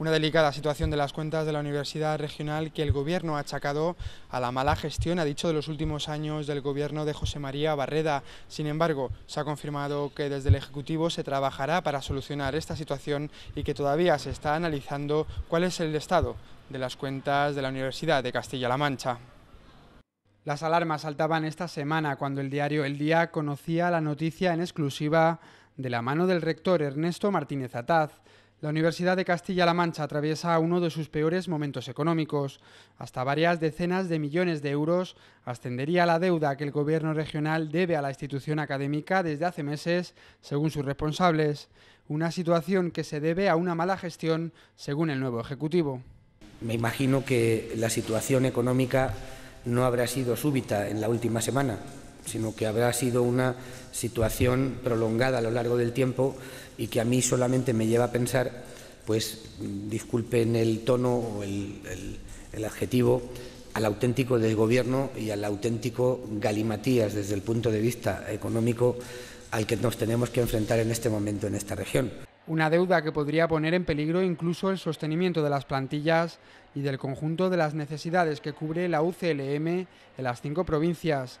Una delicada situación de las cuentas de la Universidad Regional que el Gobierno ha achacado a la mala gestión, ha dicho, de los últimos años del Gobierno de José María Barreda. Sin embargo, se ha confirmado que desde el Ejecutivo se trabajará para solucionar esta situación y que todavía se está analizando cuál es el estado de las cuentas de la Universidad de Castilla-La Mancha. Las alarmas saltaban esta semana cuando el diario El Día conocía la noticia en exclusiva de la mano del rector Ernesto Martínez Ataz. La Universidad de Castilla-La Mancha atraviesa uno de sus peores momentos económicos. Hasta varias decenas de millones de euros ascendería la deuda que el gobierno regional debe a la institución académica desde hace meses, según sus responsables. Una situación que se debe a una mala gestión, según el nuevo Ejecutivo. Me imagino que la situación económica no habrá sido súbita en la última semana, sino que habrá sido una situación prolongada a lo largo del tiempo y que a mí solamente me lleva a pensar, pues disculpen el tono o el, el adjetivo, al auténtico desgobierno y al auténtico galimatías desde el punto de vista económico al que nos tenemos que enfrentar en este momento en esta región. Una deuda que podría poner en peligro incluso el sostenimiento de las plantillas y del conjunto de las necesidades que cubre la UCLM en las cinco provincias.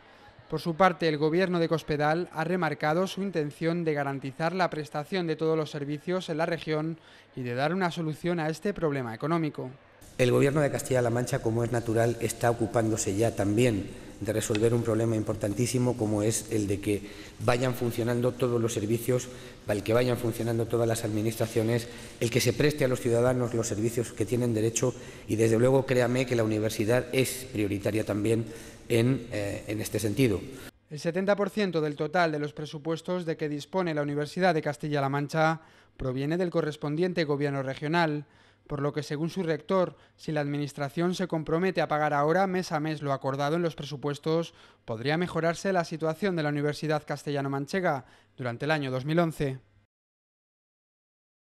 Por su parte, el Gobierno de Cospedal ha remarcado su intención de garantizar la prestación de todos los servicios en la región y de dar una solución a este problema económico. El Gobierno de Castilla-La Mancha, como es natural, está ocupándose ya también de resolver un problema importantísimo como es el de que vayan funcionando todos los servicios, el que vayan funcionando todas las administraciones, el que se preste a los ciudadanos los servicios que tienen derecho y, desde luego, créame que la universidad es prioritaria también en, eh, en este sentido. El 70% del total de los presupuestos de que dispone la Universidad de Castilla-La Mancha proviene del correspondiente gobierno regional, por lo que según su rector, si la Administración se compromete a pagar ahora mes a mes lo acordado en los presupuestos, podría mejorarse la situación de la Universidad Castellano-Manchega durante el año 2011.